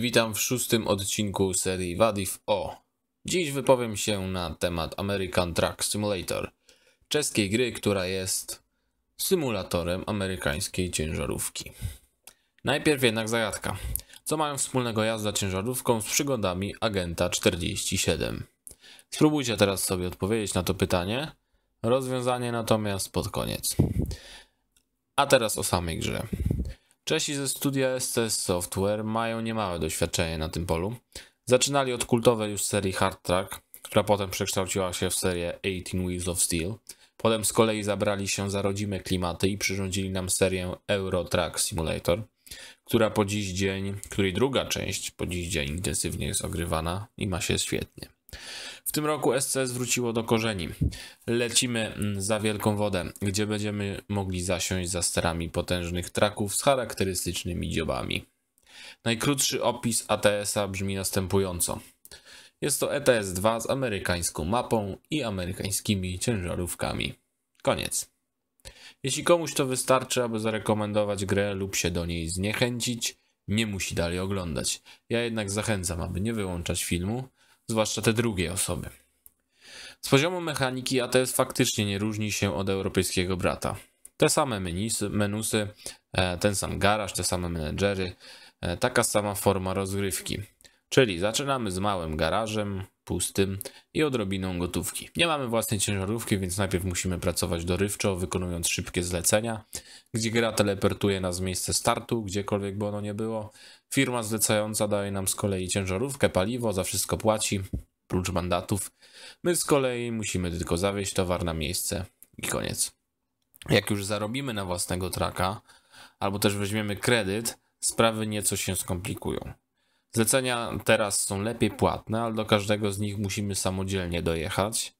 Witam w szóstym odcinku serii Wadif O. Dziś wypowiem się na temat American Truck Simulator, czeskiej gry, która jest symulatorem amerykańskiej ciężarówki. Najpierw jednak zagadka. Co mają wspólnego jazda ciężarówką z przygodami Agenta 47? Spróbujcie teraz sobie odpowiedzieć na to pytanie, rozwiązanie natomiast pod koniec. A teraz o samej grze. Czesi ze studia STS Software mają niemałe doświadczenie na tym polu. Zaczynali od kultowej już serii Hard Track, która potem przekształciła się w serię 18 Wheels of Steel. Potem z kolei zabrali się za rodzime klimaty i przyrządzili nam serię Euro Track Simulator, która po dziś dzień, której druga część po dziś dzień intensywnie jest ogrywana i ma się świetnie. W tym roku SCS wróciło do korzeni. Lecimy mm, za wielką wodę, gdzie będziemy mogli zasiąść za sterami potężnych traków z charakterystycznymi dziobami. Najkrótszy opis ATS-a brzmi następująco. Jest to ETS-2 z amerykańską mapą i amerykańskimi ciężarówkami. Koniec. Jeśli komuś to wystarczy, aby zarekomendować grę lub się do niej zniechęcić, nie musi dalej oglądać. Ja jednak zachęcam, aby nie wyłączać filmu, zwłaszcza te drugie osoby. Z poziomu mechaniki ATS faktycznie nie różni się od europejskiego brata. Te same menusy e, ten sam garaż, te same menedżery, e, taka sama forma rozgrywki. Czyli zaczynamy z małym garażem, pustym i odrobiną gotówki. Nie mamy własnej ciężarówki, więc najpierw musimy pracować dorywczo, wykonując szybkie zlecenia, gdzie gra teleportuje nas z miejsca startu, gdziekolwiek by ono nie było. Firma zlecająca daje nam z kolei ciężarówkę, paliwo, za wszystko płaci, prócz mandatów. My z kolei musimy tylko zawieźć towar na miejsce i koniec. Jak już zarobimy na własnego traka, albo też weźmiemy kredyt, sprawy nieco się skomplikują. Zlecenia teraz są lepiej płatne, ale do każdego z nich musimy samodzielnie dojechać.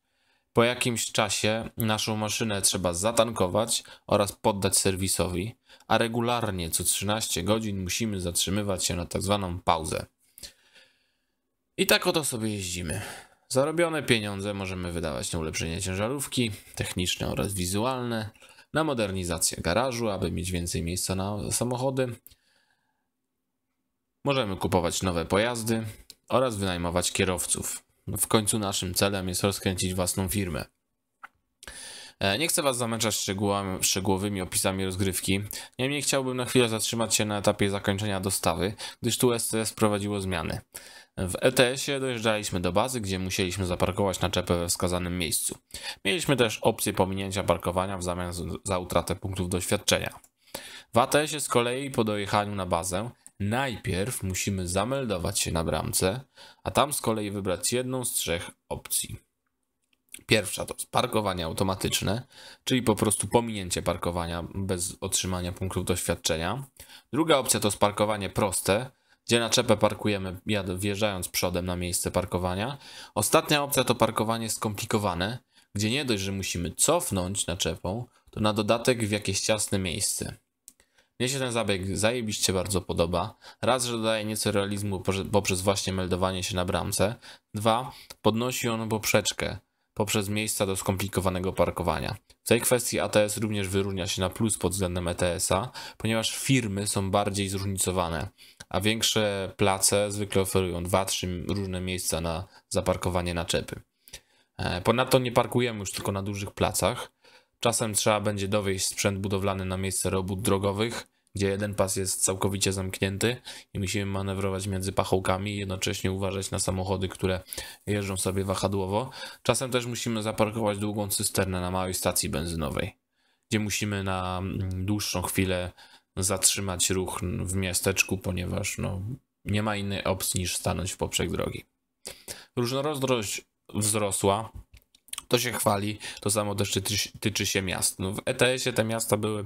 Po jakimś czasie naszą maszynę trzeba zatankować oraz poddać serwisowi, a regularnie co 13 godzin musimy zatrzymywać się na tzw. Tak pauzę. I tak oto sobie jeździmy. Zarobione pieniądze możemy wydawać na ulepszenie ciężarówki, techniczne oraz wizualne, na modernizację garażu, aby mieć więcej miejsca na samochody, Możemy kupować nowe pojazdy oraz wynajmować kierowców. W końcu naszym celem jest rozkręcić własną firmę. E, nie chcę Was zamęczać szczegółowymi opisami rozgrywki, niemniej chciałbym na chwilę zatrzymać się na etapie zakończenia dostawy, gdyż tu STS wprowadziło zmiany. W ETS-ie dojeżdżaliśmy do bazy, gdzie musieliśmy zaparkować naczepę we wskazanym miejscu. Mieliśmy też opcję pominięcia parkowania w zamian za utratę punktów doświadczenia. W ATS-ie z kolei po dojechaniu na bazę Najpierw musimy zameldować się na bramce, a tam z kolei wybrać jedną z trzech opcji. Pierwsza to parkowanie automatyczne, czyli po prostu pominięcie parkowania bez otrzymania punktów doświadczenia. Druga opcja to sparkowanie proste, gdzie na czepę parkujemy wjeżdżając przodem na miejsce parkowania. Ostatnia opcja to parkowanie skomplikowane, gdzie nie dość, że musimy cofnąć czepą, to na dodatek w jakieś ciasne miejsce. Mnie się ten zabieg zajebiście bardzo podoba. Raz, że dodaje nieco realizmu poprzez właśnie meldowanie się na bramce. Dwa, podnosi on poprzeczkę poprzez miejsca do skomplikowanego parkowania. W tej kwestii ATS również wyróżnia się na plus pod względem ETS-a, ponieważ firmy są bardziej zróżnicowane, a większe place zwykle oferują 2-3 różne miejsca na zaparkowanie naczepy. E, ponadto nie parkujemy już tylko na dużych placach, Czasem trzeba będzie dowieść sprzęt budowlany na miejsce robót drogowych, gdzie jeden pas jest całkowicie zamknięty i musimy manewrować między pachołkami i jednocześnie uważać na samochody, które jeżdżą sobie wahadłowo. Czasem też musimy zaparkować długą cysternę na małej stacji benzynowej, gdzie musimy na mm, dłuższą chwilę zatrzymać ruch w miasteczku, ponieważ no, nie ma innej opcji niż stanąć w poprzek drogi. Różnorodność wzrosła, to się chwali. To samo też tyczy, tyczy się miast. No w ETS-ie te miasta były.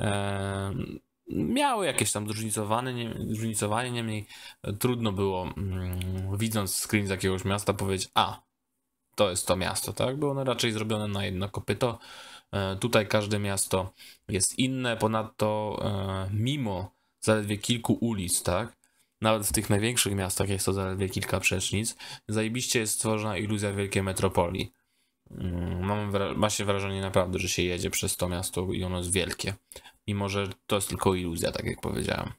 E, miały jakieś tam zróżnicowane, nie, zróżnicowanie, niemniej trudno było, mm, widząc screen z jakiegoś miasta, powiedzieć: A, to jest to miasto, tak? Było one raczej zrobione na jedno kopyto. E, tutaj każde miasto jest inne, ponadto e, mimo zaledwie kilku ulic, tak? Nawet w tych największych miastach jest to zaledwie kilka przecznic. Zajebiście jest stworzona iluzja wielkiej metropolii. Mm, mam ma się wrażenie naprawdę, że się jedzie przez to miasto i ono jest wielkie. Mimo, że to jest tylko iluzja, tak jak powiedziałem.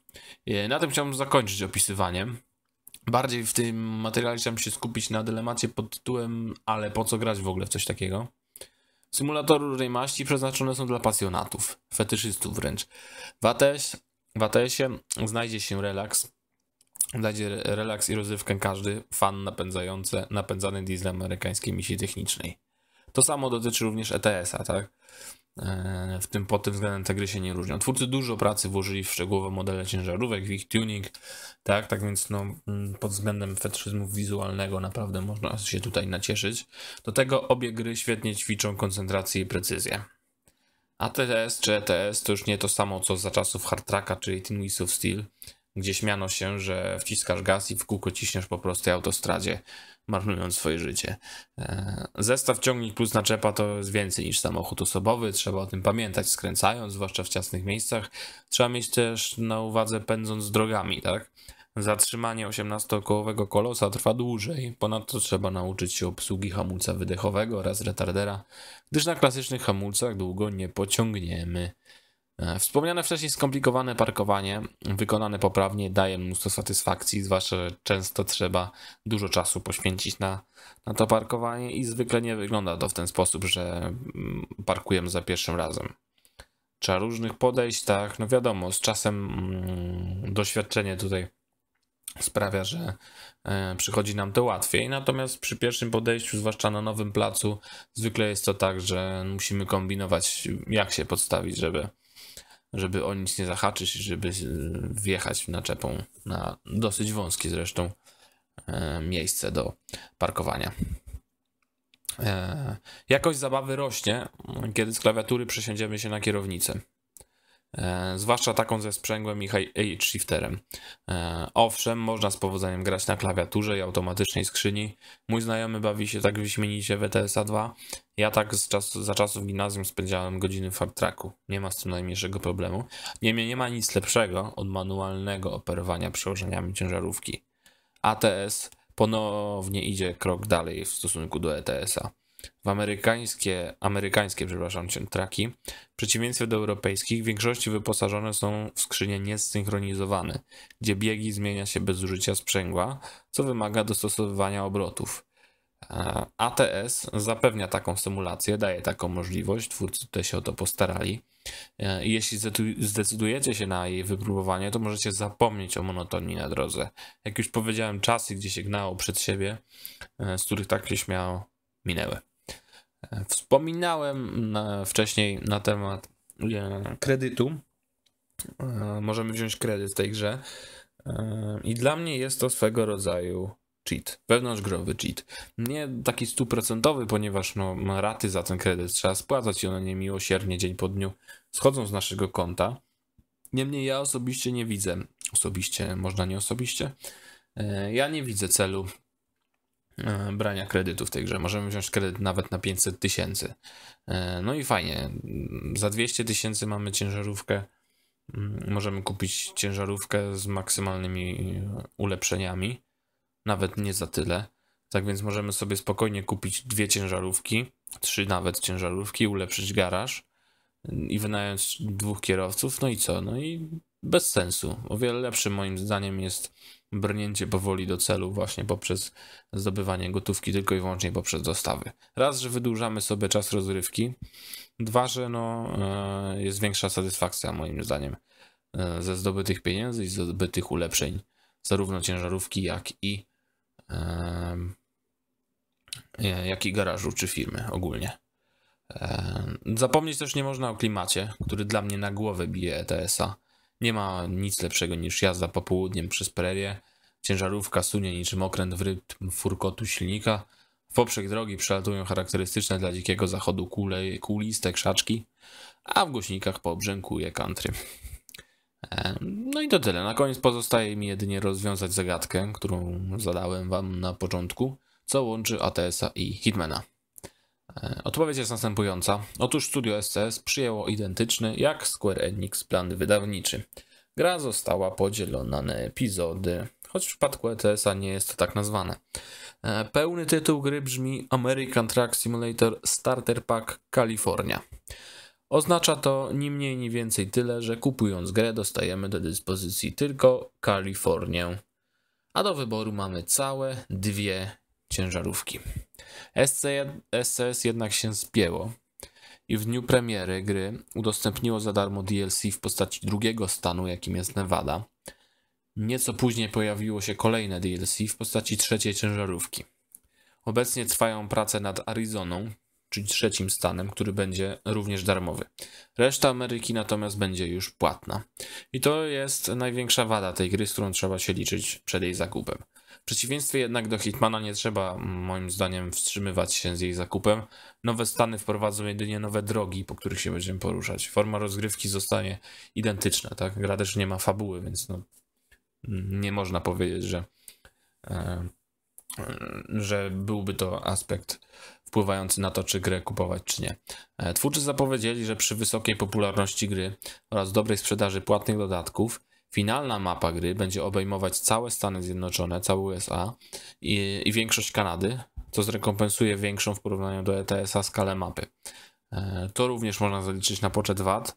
E, na tym chciałbym zakończyć opisywanie. Bardziej w tym materiale chciałem się skupić na dylemacie pod tytułem ale po co grać w ogóle w coś takiego? Symulatory różnej przeznaczone są dla pasjonatów, fetyszystów wręcz. W, ATS, w ATS-ie znajdzie się relaks, Dajcie relaks i rozrywkę każdy fan napędzający, napędzany dieslem amerykańskiej misji technicznej. To samo dotyczy również ETS-a, tak? E, w tym, pod tym względem te gry się nie różnią. Twórcy dużo pracy włożyli w szczegółowe modele ciężarówek, w ich tuning, tak? Tak więc no, mm, pod względem fetryzmu wizualnego naprawdę można się tutaj nacieszyć. Do tego obie gry świetnie ćwiczą koncentrację i precyzję. ATS czy ETS to już nie to samo co za czasów Hard Tracka czy 18 Wheels of Steel, gdzie śmiano się, że wciskasz gaz i w kółko ciśniesz po prostu autostradzie, marnując swoje życie. E, zestaw ciągnik plus naczepa to jest więcej niż samochód osobowy, trzeba o tym pamiętać skręcając, zwłaszcza w ciasnych miejscach. Trzeba mieć też na uwadze pędząc drogami, tak? Zatrzymanie 18-kołowego kolosa trwa dłużej, ponadto trzeba nauczyć się obsługi hamulca wydechowego oraz retardera, gdyż na klasycznych hamulcach długo nie pociągniemy. E, wspomniane wcześniej skomplikowane parkowanie, wykonane poprawnie, daje mnóstwo satysfakcji, zwłaszcza że często trzeba dużo czasu poświęcić na, na to parkowanie i zwykle nie wygląda to w ten sposób, że mm, parkujemy za pierwszym razem. Trzeba różnych podejść, tak, no wiadomo, z czasem mm, doświadczenie tutaj sprawia, że e, przychodzi nam to łatwiej. Natomiast przy pierwszym podejściu, zwłaszcza na nowym placu, zwykle jest to tak, że musimy kombinować, jak się podstawić, żeby żeby o nic nie zahaczyć, żeby wjechać naczepą na dosyć wąskie zresztą e, miejsce do parkowania. E, jakość zabawy rośnie, kiedy z klawiatury przesiądziemy się na kierownicę. E, zwłaszcza taką ze sprzęgłem i H shifterem. E, owszem, można z powodzeniem grać na klawiaturze i automatycznej skrzyni. Mój znajomy bawi się tak wyśmienicie w ETS-a 2. Ja tak z za czasów gimnazjum spędziałem godziny w fart Nie ma z tym najmniejszego problemu. Niemniej nie ma nic lepszego od manualnego operowania przełożeniami ciężarówki. ATS ponownie idzie krok dalej w stosunku do ETS-a. W amerykańskie, amerykańskie przepraszam, traki, w przeciwieństwie do europejskich, w większości wyposażone są w skrzynie niesynchronizowane, gdzie biegi zmienia się bez użycia sprzęgła, co wymaga dostosowywania obrotów. E, ATS zapewnia taką symulację, daje taką możliwość, twórcy tutaj się o to postarali. E, jeśli zdecydujecie się na jej wypróbowanie, to możecie zapomnieć o monotonii na drodze. Jak już powiedziałem, czasy, gdzie się gnało przed siebie, e, z których tak się śmiało, minęły. Wspominałem na, mm, e, wcześniej na temat e, kredytu. E, możemy wziąć kredyt w tej grze. I dla mnie jest to swego rodzaju cheat, wewnątrzgrowy cheat. Nie taki stuprocentowy, ponieważ no, raty za ten kredyt trzeba spłacać i one niemiłosiernie dzień po dniu schodzą z naszego konta. Niemniej ja osobiście nie widzę, osobiście, można nie osobiście, ja nie widzę celu E, brania kredytu w tej grze. Możemy wziąć kredyt nawet na 500 tysięcy. E, no i fajnie. Za 200 tysięcy mamy ciężarówkę. Mm, możemy kupić ciężarówkę z maksymalnymi ulepszeniami. Nawet nie za tyle. Tak więc możemy sobie spokojnie kupić dwie ciężarówki, trzy nawet ciężarówki, ulepszyć garaż mm, i wynająć dwóch kierowców. No i co? No i bez sensu. O wiele lepszy moim zdaniem jest brnięcie powoli do celu właśnie poprzez zdobywanie gotówki tylko i wyłącznie poprzez dostawy. Raz, że wydłużamy sobie czas rozrywki, dwa, że no, e, jest większa satysfakcja moim zdaniem e, ze zdobytych pieniędzy i zdobytych ulepszeń zarówno ciężarówki jak i e, jak i garażu czy firmy ogólnie. Zapomnieć też nie można o klimacie, który dla mnie na głowę bije ETS-a nie ma nic lepszego niż jazda popołudniem przez prerię. Ciężarówka sunie niczym okręt w rytm furkotu silnika. W poprzek drogi przelatują charakterystyczne dla dzikiego zachodu kule, kuliste krzaczki, a w głośnikach poobrzękuje country. E, no i to tyle. Na koniec pozostaje mi jedynie rozwiązać zagadkę, którą zadałem wam na początku, co łączy ATS-a i Hitmana. E, odpowiedź jest następująca. Otóż studio SCS przyjęło identyczny jak Square Enix plan wydawniczy. Gra została podzielona na epizody, choć w przypadku ETS-a nie jest to tak nazwane. E, pełny tytuł gry brzmi American Truck Simulator Starter Pack California. Oznacza to ni mniej, ni więcej tyle, że kupując grę dostajemy do dyspozycji tylko Kalifornię. A do wyboru mamy całe dwie ciężarówki. SCS jednak się spięło i w dniu premiery gry udostępniło za darmo DLC w postaci drugiego stanu, jakim jest Nevada. Nieco później pojawiło się kolejne DLC w postaci trzeciej ciężarówki. Obecnie trwają prace nad Arizoną, czyli trzecim stanem, który będzie również darmowy. Reszta Ameryki natomiast będzie już płatna. I to jest największa wada tej gry, z którą trzeba się liczyć przed jej zakupem. W przeciwieństwie jednak do Hitmana nie trzeba moim zdaniem wstrzymywać się z jej zakupem. Nowe stany wprowadzą jedynie nowe drogi, po których się będziemy poruszać. Forma rozgrywki zostanie identyczna, tak? Gra też nie ma fabuły, więc no, nie można powiedzieć, że, e, że byłby to aspekt wpływający na to, czy grę kupować, czy nie. E, twórcy zapowiedzieli, że przy wysokiej popularności gry oraz dobrej sprzedaży płatnych dodatków Finalna mapa gry będzie obejmować całe Stany Zjednoczone, całe USA i, i większość Kanady, co zrekompensuje większą w porównaniu do ETS-a skalę mapy. E, to również można zaliczyć na poczet VAT.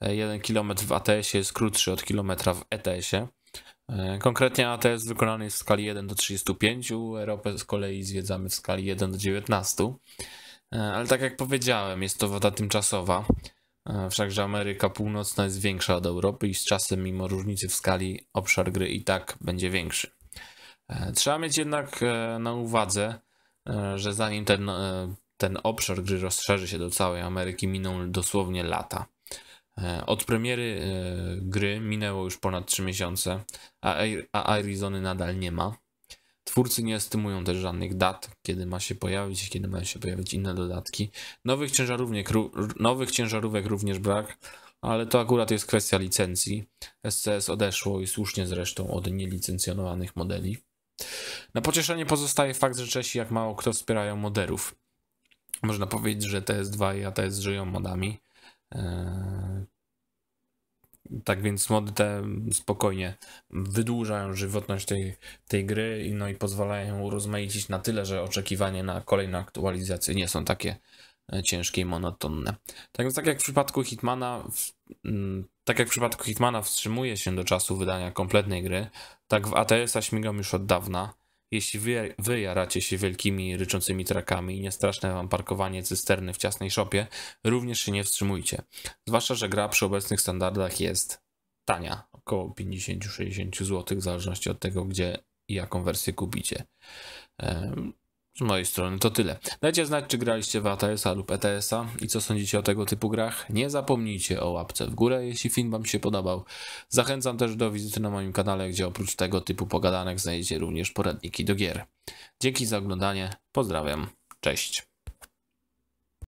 1 km w ATS-ie e, jest krótszy od kilometra w ETS-ie. E, konkretnie ATS wykonany jest w skali 1 do 35, Europę z kolei zwiedzamy w skali 1 do 19. Ale tak jak powiedziałem, jest to woda tymczasowa. E, Wszakże Ameryka Północna jest większa od Europy i z czasem, mimo różnicy w skali, obszar gry i tak będzie większy. E, Trzeba mieć jednak e, na uwadze, że zanim ten, ten obszar gry rozszerzy się do całej Ameryki, miną dosłownie lata. Od premiery gry minęło już ponad 3 miesiące, a Arizony nadal nie ma. Twórcy nie estymują też żadnych dat, kiedy ma się pojawić, kiedy mają się pojawić inne dodatki. Nowych ciężarówek, nowych ciężarówek również brak, ale to akurat jest kwestia licencji. SCS odeszło i słusznie zresztą od nielicencjonowanych modeli. Na pocieszenie pozostaje fakt, że Czesi jak mało kto wspierają moderów. Można powiedzieć, że TS2 i ATS żyją modami. Eee, tak więc mody te spokojnie wydłużają żywotność tej, tej gry no i pozwalają urozmaicić na tyle, że oczekiwanie na kolejne aktualizacje nie są takie e, ciężkie i monotonne. Tak więc tak jak w przypadku Hitmana, w, mm, tak jak w przypadku Hitmana wstrzymuje się do czasu wydania kompletnej gry, tak w ATS-a śmigam już od dawna. Jeśli wy, wy jaracie się wielkimi, ryczącymi trakami i niestraszne wam parkowanie cysterny w ciasnej szopie, również się nie wstrzymujcie. Zwłaszcza, że gra przy obecnych standardach jest tania, około 50-60 zł, w zależności od tego, gdzie i jaką wersję kupicie. Z mojej strony to tyle. Dajcie znać, czy graliście w ATS-a lub ETS-a i co sądzicie o tego typu grach. Nie zapomnijcie o łapce w górę, jeśli film Wam się podobał. Zachęcam też do wizyty na moim kanale, gdzie oprócz tego typu pogadanek znajdziecie również poradniki do gier. Dzięki za oglądanie, pozdrawiam, cześć.